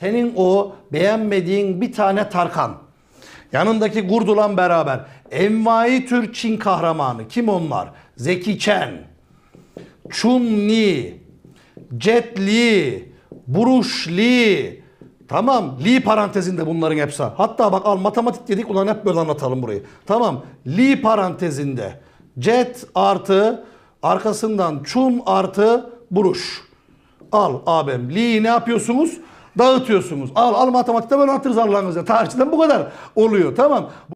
Senin o beğenmediğin bir tane Tarkan. Yanındaki Gurdulan beraber. Envai Türk Çin kahramanı. Kim onlar? Zeki Chen. Chun Li. Jet Li. Bruce Lee. Tamam Li parantezinde bunların hepsi. Hatta bak al matematik dedik ulan hep böyle anlatalım burayı. Tamam Li parantezinde. Jet artı arkasından Chun artı Bruce. Al abim li ne yapıyorsunuz? dağıtıyorsunuz. Al al matematikte ben anlatırız Allah'ınıza. Tarihçiden bu kadar oluyor tamam.